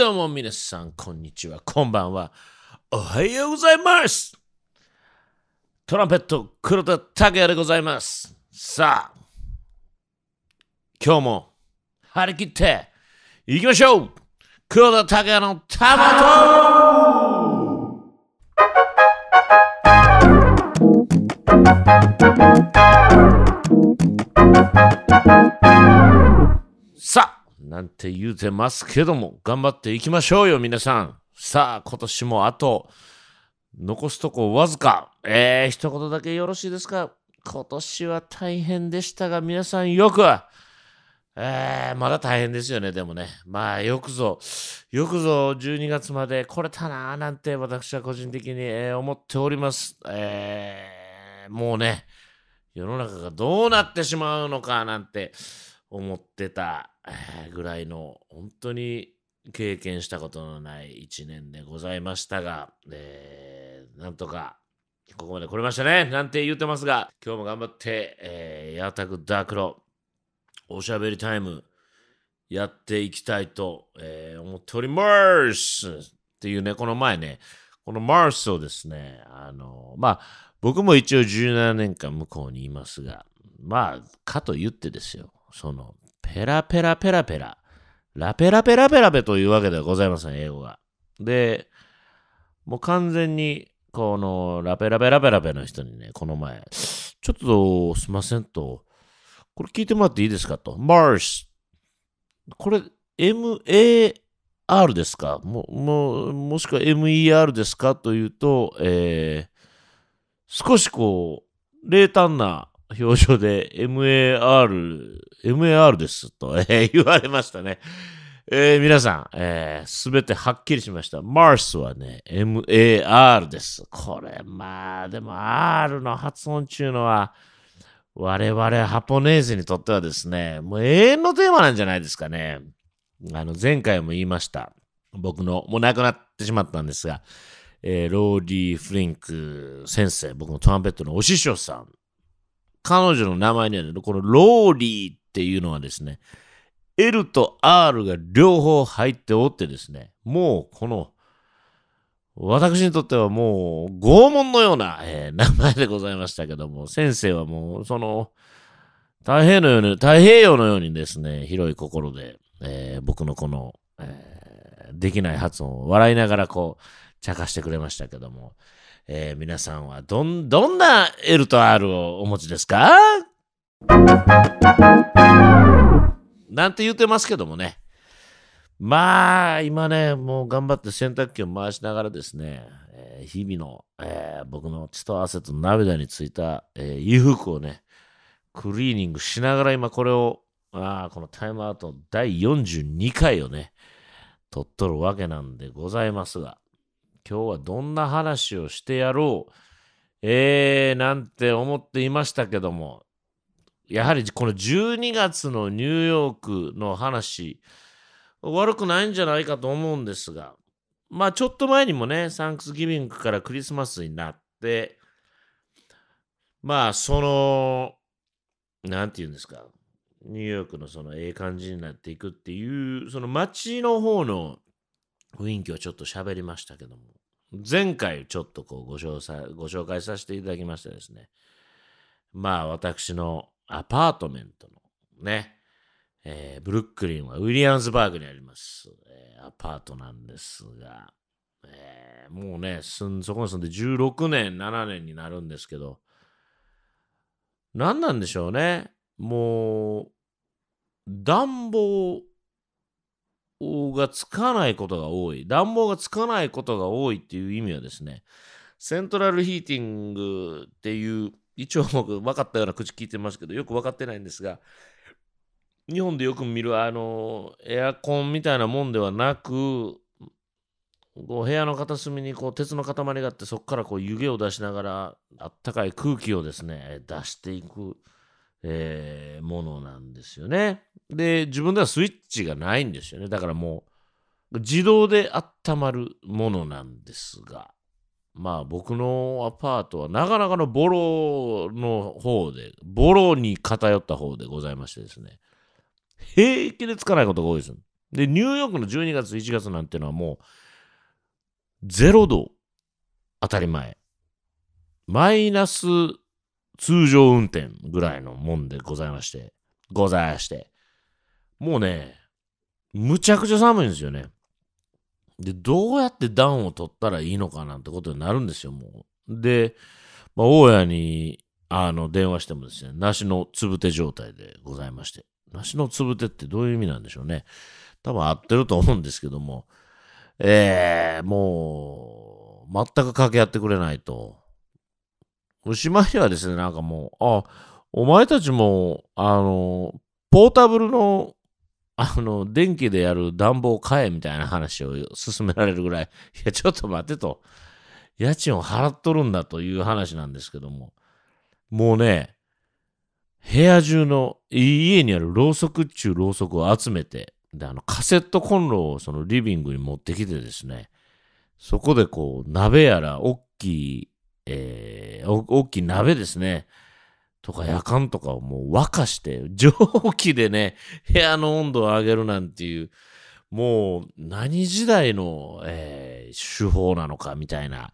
どうも皆さん、こんにちは、こんばんは。おはようございますトランペット、黒田拓也でございます。さあ、今日も張り切っていきましょう黒田拓也のタマトさあなんて言うてますけども、頑張っていきましょうよ、皆さん。さあ、今年もあと、残すとこわずか。えー、一言だけよろしいですか今年は大変でしたが、皆さんよく、えー、まだ大変ですよね、でもね。まあ、よくぞ、よくぞ12月まで来れたなぁなんて私は個人的に、えー、思っております。えー、もうね、世の中がどうなってしまうのかなんて思ってた、ぐらいの本当に経験したことのない1年でございましたが、えー、なんとかここまで来れましたねなんて言うてますが今日も頑張って、えー、ヤタダークロおしゃべりタイムやっていきたいと、えー、思っておりますっていうねこの前ねこのマースをですねあのまあ僕も一応17年間向こうにいますがまあかと言ってですよそのペラペラペラペラ、ラペラペラペラペというわけではございません、英語が。で、もう完全に、この、ラペラペラペラペの人にね、この前、ちょっと、すいませんと、これ聞いてもらっていいですかと、Mars。これ、MAR ですかも、も、もしくは MER ですかというと、えー、少しこう、冷淡な表彰で MAR、MAR ですと、え言われましたね。えー、皆さん、す、えー、べ、てはっきりしました。Mars はね、MAR です。これ、まあ、でも R の発音中のは、我々ハポネーゼにとってはですね、もう永遠のテーマなんじゃないですかね。あの、前回も言いました。僕の、もう亡くなってしまったんですが、えー、ローリー・フリンク先生、僕のトランペットのお師匠さん彼女の名前にはこのローリーっていうのはですね、L と R が両方入っておってですね、もうこの、私にとってはもう拷問のような、えー、名前でございましたけども、先生はもうその、太平のように、太平洋のようにですね、広い心で、えー、僕のこの、えー、できない発音を笑いながらこう、茶化してくれましたけども、えー、皆さんはどん、どんな L と R をお持ちですかなんて言ってますけどもね。まあ、今ね、もう頑張って洗濯機を回しながらですね、えー、日々の、えー、僕の血と汗と涙についた、えー、衣服をね、クリーニングしながら今これを、あこのタイムアウト第42回をね、とっとるわけなんでございますが、今日はどんな話をしてやろう、えー、なんて思っていましたけども、やはりこの12月のニューヨークの話、悪くないんじゃないかと思うんですが、まあちょっと前にもね、サンクスギビングからクリスマスになって、まあその、何て言うんですか、ニューヨークのそのええ感じになっていくっていう、その街の方の雰囲気をちょっと喋りましたけども、前回ちょっとこうご紹介ご紹介させていただきましてですね、まあ私のアパートメントのね、えー、ブルックリンはウィリアムズバーグにあります、えー、アパートなんですが、えー、もうねそこに住んで16年、7年になるんですけど、何なんでしょうね。もう、暖房がつかないことが多い暖房がつかないことが多いっていう意味はですねセントラルヒーティングっていう一応僕分かったような口聞いてますけどよく分かってないんですが日本でよく見るあのエアコンみたいなもんではなくこう部屋の片隅にこう鉄の塊があってそこからこう湯気を出しながらあったかい空気をですね出していく。えー、ものなんですよね。で、自分ではスイッチがないんですよね。だからもう、自動で温まるものなんですが、まあ僕のアパートはなかなかのボロの方で、ボロに偏った方でございましてですね、平気でつかないことが多いです。で、ニューヨークの12月、1月なんてのはもう、0度当たり前。マイナス通常運転ぐらいのもんでございまして、ございまして。もうね、むちゃくちゃ寒いんですよね。で、どうやって暖を取ったらいいのかなんてことになるんですよ、もう。で、まあ、大家に、あの、電話してもですね、梨のつぶて状態でございまして。梨のつぶてってどういう意味なんでしょうね。多分合ってると思うんですけども、えー、もう、全く掛け合ってくれないと。おしまいはですね、なんかもう、あ、お前たちも、あの、ポータブルの、あの、電気でやる暖房買えみたいな話を勧められるぐらい、いや、ちょっと待ってと、家賃を払っとるんだという話なんですけども、もうね、部屋中の家にあるろうそくっちゅうろうそくを集めて、で、あの、カセットコンロをそのリビングに持ってきてですね、そこでこう、鍋やら、大きいえー、大きい鍋ですね。とか、やかんとかをもう沸かして、蒸気でね、部屋の温度を上げるなんていう、もう何時代の、えー、手法なのかみたいな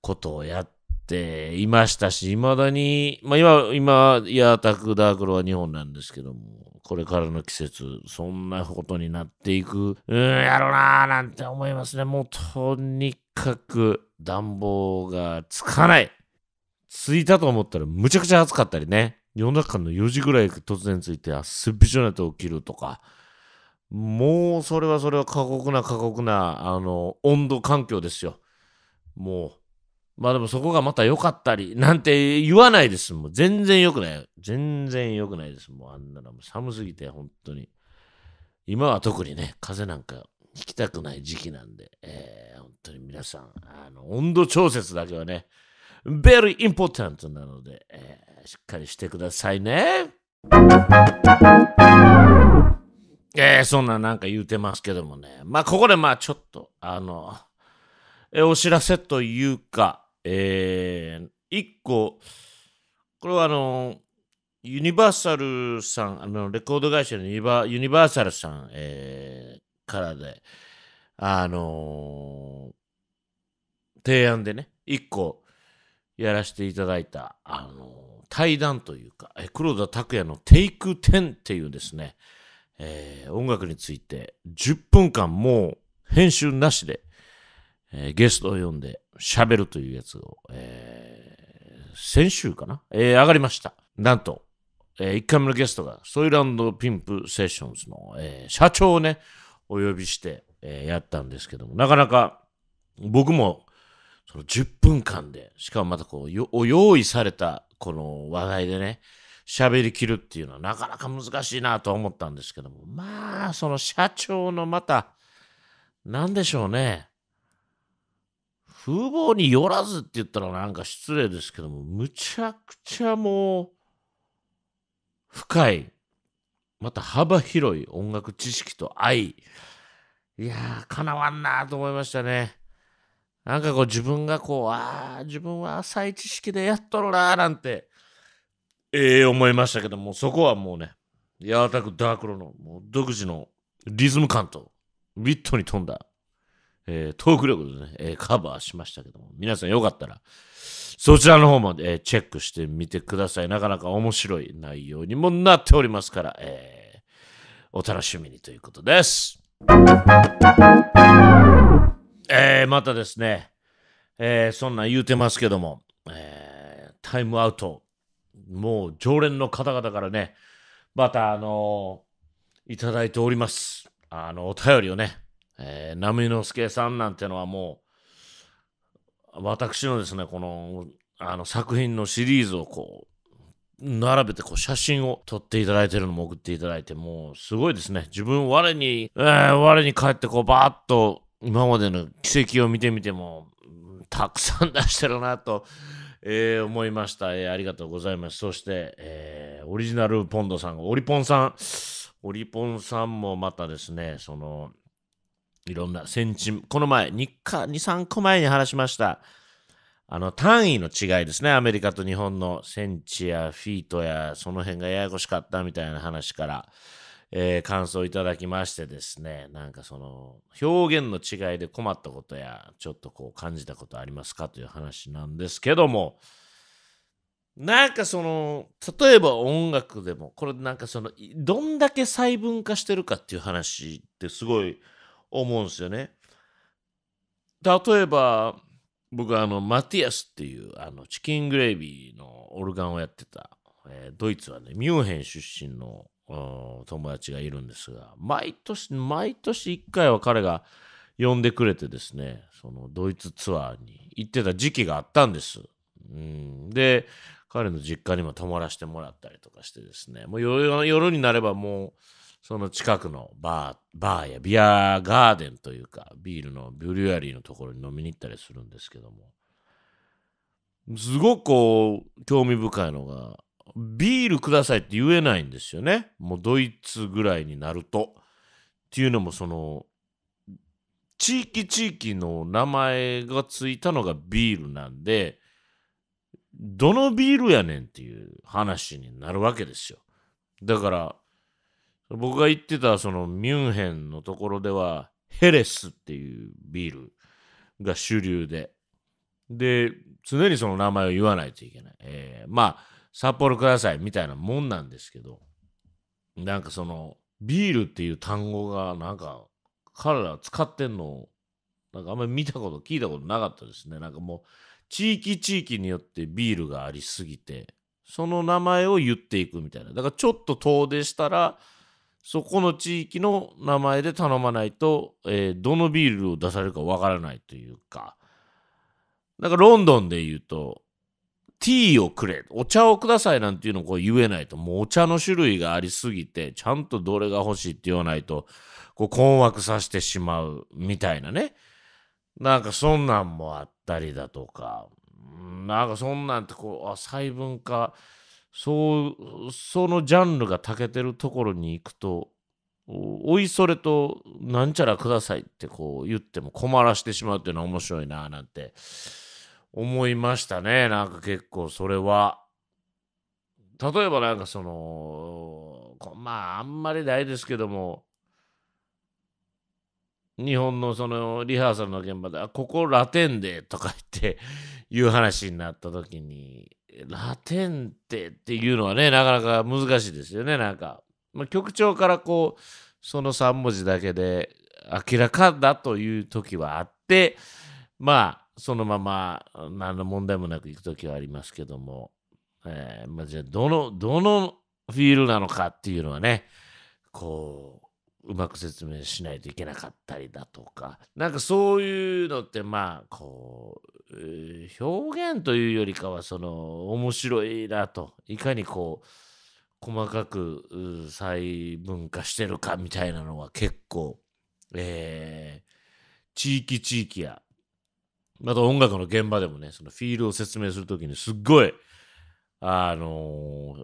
ことをやっていましたし、いまだに、まあ、今、今、ヤータクダークロは日本なんですけども、これからの季節、そんなことになっていく、うん、やろなーなんて思いますね。もう、とにかく暖房がつかない。着いたと思ったら、むちゃくちゃ暑かったりね。夜中の4時ぐらい突然着いて、っびしょになって起きるとか。もうそれはそれは過酷な過酷なあの温度環境ですよ。もうまあでもそこがまた良かったり、なんて言わないです。もう全然良くない。全然良くないです。もうあんなのもう寒すぎて、本当に。今は特にね、風邪なんか引きたくない時期なんで、えー、本当に皆さん、あの温度調節だけはね、very important なので、えー、しっかりしてくださいね。えー、そんななんか言うてますけどもね。まあ、ここでまあ、ちょっと、あの、えお知らせというか、えー、1個、これはあの、ユニバーサルさん、あのレコード会社のユニバユニバーサルさん、えー、からで、あのー、提案でね、1個やらせていただいた、あのー、対談というか、え黒田拓也のテイク10っていうですね、えー、音楽について10分間もう編集なしで、えー、ゲストを呼んで喋るというやつを、えー、先週かな、えー、上がりました。なんと、えー、1回目のゲストが、ソイランドピンプセッションズの、えー、社長をね、お呼びして、えー、やったんですけども、なかなか僕もその10分間で、しかもまたこう、お用意されたこの話題でね、喋りきるっていうのはなかなか難しいなと思ったんですけども、まあ、その社長のまた、なんでしょうね。風貌によらずって言ったらなんか失礼ですけども、むちゃくちゃもう、深い、また幅広い音楽知識と愛。いやー、かなわんなと思いましたね。なんかこう自分がこう、ああ、自分は浅い知識でやっとるなーなんて、ええー、思いましたけども、そこはもうね、柔らかくダークロのもう独自のリズム感と、ウィットに富んだえー、トーク力でね、えー、カバーしましたけども、皆さんよかったら、そちらの方で、えー、チェックしてみてください。なかなか面白い内容にもなっておりますから、えお楽しみにということです。えまたですね、えそんなん言うてますけども、えタイムアウト、もう常連の方々からね、また、あのいただいております。あの、お便りをね、えー、波之助さんなんてのはもう、私のですね、この、あの作品のシリーズをこう、並べてこう写真を撮っていただいてるのも送っていただいて、もうすごいですね。自分、我に、えー、我に帰ってこう、バーッと今までの奇跡を見てみても、たくさん出してるなと、えー、思いました、えー、ありがとうございます。そして、えー、オリジナルポンドさん、オリポンさん、オリポンさんもまたですね、その、いろんなセンチ、この前、2課、2、3個前に話しました。あの、単位の違いですね。アメリカと日本のセンチやフィートや、その辺がややこしかったみたいな話から、えー、感想いただきましてですね、なんかその、表現の違いで困ったことや、ちょっとこう感じたことありますかという話なんですけども、なんかその、例えば音楽でも、これなんかその、どんだけ細分化してるかっていう話ってすごい、思うんですよね。例えば僕はあのマティアスっていうあのチキングレービーのオルガンをやってた、えー、ドイツはねミュンヘン出身の友達がいるんですが毎年毎年1回は彼が呼んでくれてですねそのドイツツアーに行ってた時期があったんです。うん、で彼の実家にも泊まらせてもらったりとかしてですねもう夜になればもうその近くのバー、バーやビアガーデンというか、ビールのビュリュアリーのところに飲みに行ったりするんですけども、すごくこう、興味深いのが、ビールくださいって言えないんですよね。もうドイツぐらいになると。っていうのもその、地域地域の名前がついたのがビールなんで、どのビールやねんっていう話になるわけですよ。だから、僕が行ってたそのミュンヘンのところではヘレスっていうビールが主流でで常にその名前を言わないといけない、えー、まあ札幌くださいみたいなもんなんですけどなんかそのビールっていう単語がなんか彼ら使ってんのをなんかあんまり見たこと聞いたことなかったですねなんかもう地域地域によってビールがありすぎてその名前を言っていくみたいなだからちょっと遠出したらそこの地域の名前で頼まないと、えー、どのビールを出されるかわからないというか、だからロンドンで言うと、ティーをくれ、お茶をくださいなんていうのをこう言えないと、もうお茶の種類がありすぎて、ちゃんとどれが欲しいって言わないと、こう困惑させてしまうみたいなね。なんかそんなんもあったりだとか、なんかそんなんってこう、あ、細分化そう、そのジャンルがたけてるところに行くと、おいそれと、なんちゃらくださいってこう言っても困らしてしまうっていうのは面白いな、なんて思いましたね。なんか結構それは。例えばなんかその、まああんまりないですけども、日本のそのリハーサルの現場で「ここラテンで」とか言っていう話になった時にラテンってっていうのはねなかなか難しいですよねなんか、まあ、曲調からこうその3文字だけで明らかだという時はあってまあそのまま何の問題もなくいく時はありますけども、えーまあ、じゃあどのどのフィールなのかっていうのはねこううまく説明しないといけなかったりだとかなんかそういうのってまあこう、表現というよりかはその面白いなといかにこう細かく細分化してるかみたいなのは結構、えー、地域地域やまた音楽の現場でもねそのフィールを説明する時にすっごいあの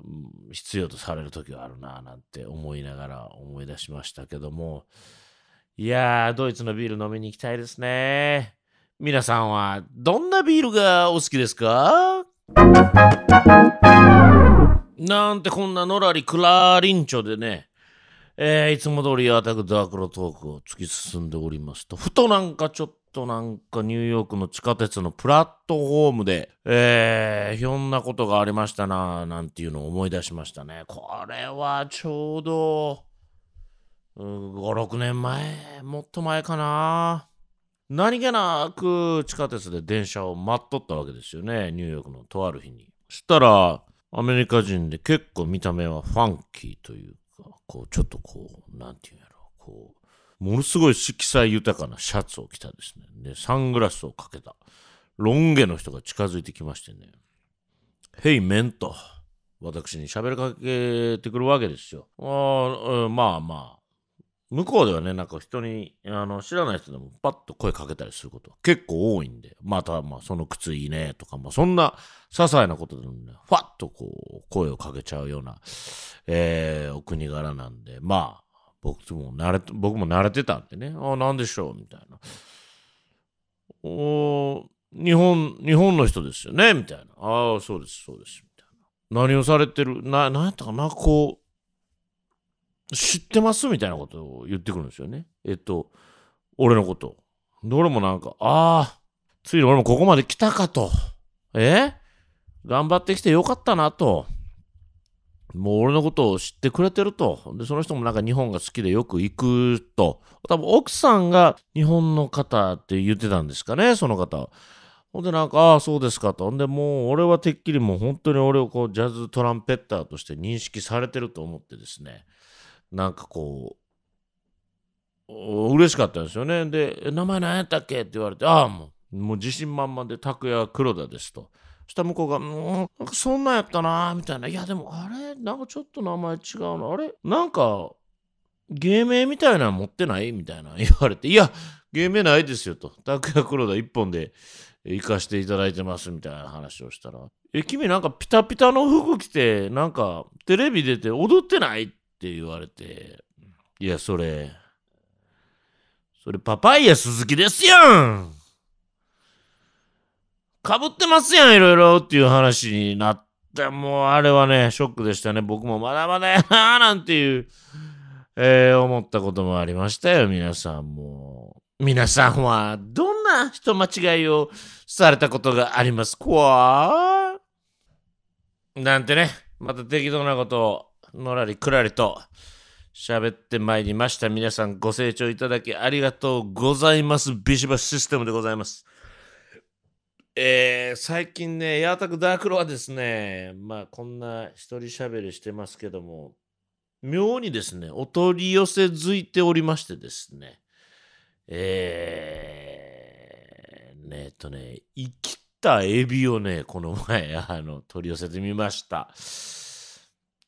ー、必要とされる時はあるななんて思いながら思い出しましたけどもいやードイツのビール飲みに行きたいですね皆さんはどんなビールがお好きですかなんてこんなのらりくらりんちょでね、えー、いつも通りアタックダークロトークを突き進んでおりますとふとなんかちょっとなんかニューヨークの地下鉄のプラットホームで、えー、ひょんなことがありましたな、なんていうのを思い出しましたね。これはちょうど、うん、5、6年前、もっと前かな。何気なく地下鉄で電車を待っとったわけですよね、ニューヨークのとある日に。そしたら、アメリカ人で結構見た目はファンキーというか、こう、ちょっとこう、なんていうんやろう、こう、ものすごい色彩豊かなシャツを着たですね。で、サングラスをかけた、ロン毛の人が近づいてきましてね、ヘイメンと、私に喋りかけてくるわけですよ。あ、まあまあ、向こうではね、なんか人に、あの、知らない人でもパッと声かけたりすること結構多いんで、また、まあ、その靴いいねとか、まあ、そんな些細なことでもね、ファッとこう、声をかけちゃうような、えー、お国柄なんで、まあ、僕も慣れ僕も慣れてたんでね、ああ、なんでしょうみたいな。お日本、日本の人ですよねみたいな。ああ、そうです、そうです、みたいな。何をされてるな、んやったかな、こう、知ってますみたいなことを言ってくるんですよね。えっと、俺のこと。どれもなんか、ああ、ついに俺もここまで来たかと。え頑張ってきてよかったなと。もう俺のことを知ってくれてると。で、その人もなんか日本が好きでよく行くと。多分奥さんが日本の方って言ってたんですかね、その方。ほんでなんか、ああ、そうですかと。ほんでもう俺はてっきりもう本当に俺をこうジャズトランペッターとして認識されてると思ってですね。なんかこう、嬉しかったんですよね。で、名前何やったっけって言われて、ああ、もう、もう自信満々で拓也黒田ですと。した向こうが、うん、なんかそんなんやったな、みたいな。いや、でもあれなんかちょっと名前違うの。あれなんか、芸名みたいなの持ってないみたいな言われて、いや、芸名ないですよと。拓也黒田一本で行かしていただいてますみたいな話をしたら、え、君なんかピタピタの服着て、なんかテレビ出て踊ってないって言われて、いや、それ、それパパイヤ鈴木ですやんかぶってますやん、いろいろっていう話になって、もうあれはね、ショックでしたね。僕もまだまだやな、なんていう、えー、思ったこともありましたよ、皆さんも。皆さんは、どんな人間違いをされたことがありますかなんてね、また適当なことを、のらりくらりと、喋ってまいりました。皆さんご清聴いただきありがとうございます。ビシバシステムでございます。えー、最近ね、ヤータクダークロはですね、まあこんな一人喋りしてますけども、妙にですね、お取り寄せづいておりましてですね、えー、ねえっとね、生きたエビをね、この前、あの、取り寄せてみました。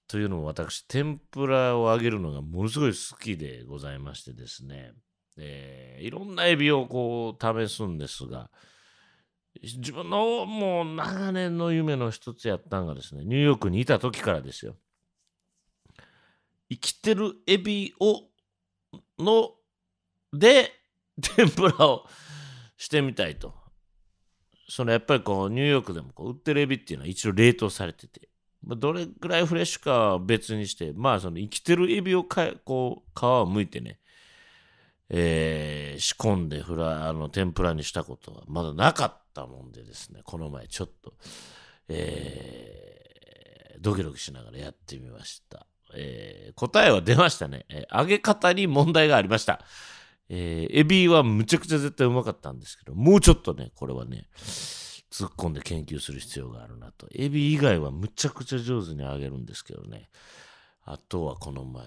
というのも私、天ぷらを揚げるのがものすごい好きでございましてですね、えー、いろんなエビをこう試すんですが、自分のもう長年の夢の一つやったんがですね、ニューヨークにいた時からですよ。生きてるエビを、の、で、天ぷらをしてみたいと。そのやっぱりこう、ニューヨークでもこう売ってるエビっていうのは一応冷凍されてて、まどれぐらいフレッシュかは別にして、まあその生きてるエビをかこう、皮を剥いてね、えー、仕込んでフラあの天ぷらにしたことはまだなかった。ったもんでですね、この前ちょっと、えー、ドキドキしながらやってみました。えー、答えは出ましたね、えー、揚げ方に問題がありました。えー、エビはむちゃくちゃ絶対うまかったんですけど、もうちょっとね、これはね、突っ込んで研究する必要があるなと。エビ以外はむちゃくちゃ上手に揚げるんですけどね。あとはこの前、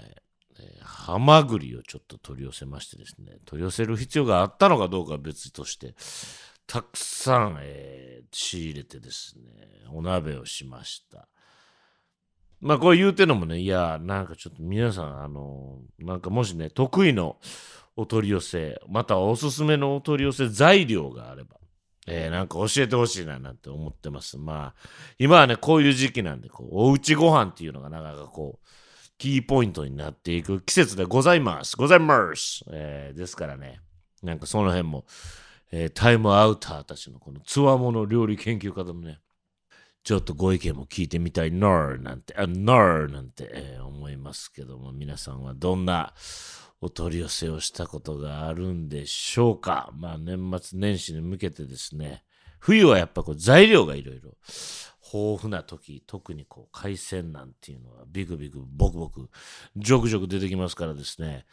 えー、ハマグリをちょっと取り寄せましてですね、取り寄せる必要があったのかどうかは別として、たくさん、えー、仕入れてですね、お鍋をしました。まあこれ言うてのもね、いや、なんかちょっと皆さん、あの、なんかもしね、得意のお取り寄せ、またおすすめのお取り寄せ材料があれば、えー、なんか教えてほしいななんて思ってます。まあ、今はね、こういう時期なんで、こう、おうちご飯っていうのがなかなかこう、キーポイントになっていく季節でございます。ございます。えー、ですからね、なんかその辺も、えー、タイムアウターたちのこのつわもの料理研究家もね、ちょっとご意見も聞いてみたいななんて、あ、ななんて、えー、思いますけども、皆さんはどんなお取り寄せをしたことがあるんでしょうか。まあ、年末年始に向けてですね、冬はやっぱこう材料がいろいろ豊富な時、特にこう海鮮なんていうのはビクビク、ボクボク、ジョクジョク出てきますからですね、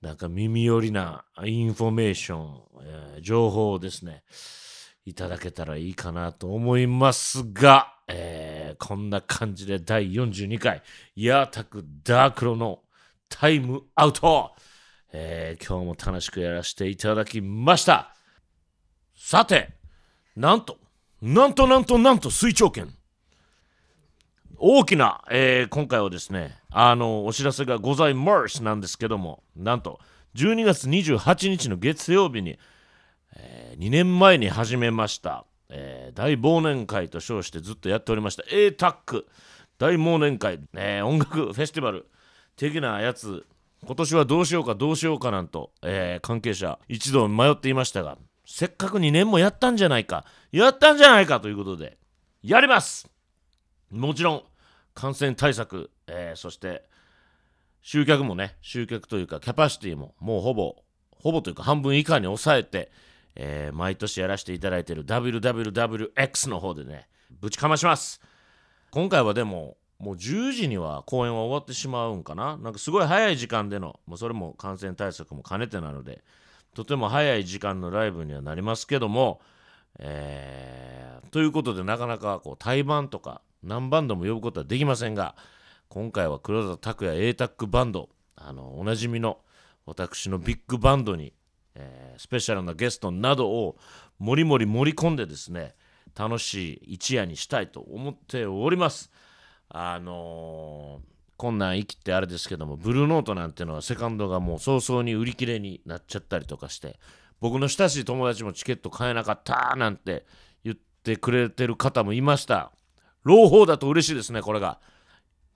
なんか耳寄りなインフォメーション、えー、情報をですね、いただけたらいいかなと思いますが、えー、こんな感じで第42回、ヤータクダークロのタイムアウト、えー、今日も楽しくやらせていただきました。さて、なんと、なんとなんとなんと水長券。大きな、えー、今回はですね、あの、お知らせがございますなんですけども、なんと、12月28日の月曜日に、えー、2年前に始めました、えー、大忘年会と称してずっとやっておりました A タック大忘年会、えー、音楽フェスティバル的なやつ今年はどうしようかどうしようかなんと、えー、関係者一同迷っていましたがせっかく2年もやったんじゃないかやったんじゃないかということでやりますもちろん感染対策、えー、そして集客もね、集客というか、キャパシティももうほぼ、ほぼというか半分以下に抑えて、えー、毎年やらせていただいている WWWX の方でね、ぶちかまします。今回はでも、もう10時には公演は終わってしまうんかな。なんかすごい早い時間での、もうそれも感染対策も兼ねてなので、とても早い時間のライブにはなりますけども、えー、ということでなかなかこう対バンとか何バンドも呼ぶことはできませんが今回は黒田拓也 A タックバンドあのおなじみの私のビッグバンドに、えー、スペシャルなゲストなどをもりもり盛り込んでですね楽しい一夜にしたいと思っておりますあのーこんなん生きてあれですけどもブルーノートなんてのはセカンドがもう早々に売り切れになっちゃったりとかして僕の親しい友達もチケット買えなかったなんて言ってくれてる方もいました朗報だと嬉しいですね、これが。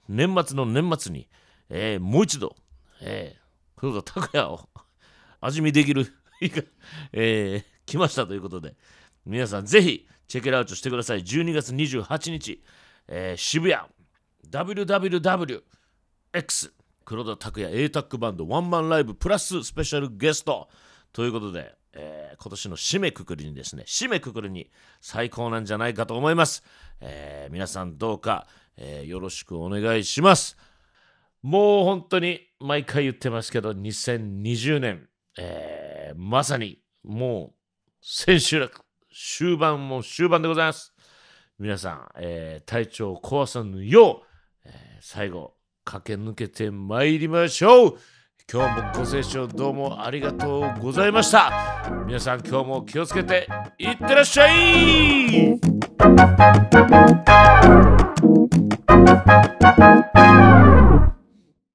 年末の年末に、えー、もう一度、えー、黒田拓也を味見できる日が、えー、来ましたということで、皆さんぜひチェックアウトしてください。12月28日、えー、渋谷 WWWX 黒田拓也 A タックバンドワンマンライブプラススペシャルゲストということで、えー、今年の締めくくりにですね、締めくくりに最高なんじゃないかと思います。えー、皆さんどうか、えー、よろしくお願いします。もう本当に毎回言ってますけど、2020年、えー、まさにもう千秋楽、終盤も終盤でございます。皆さん、えー、体調を壊さぬよう、えー、最後、駆け抜けてまいりましょう今日もご清聴どうもありがとうございました皆さん今日も気をつけていってらっしゃい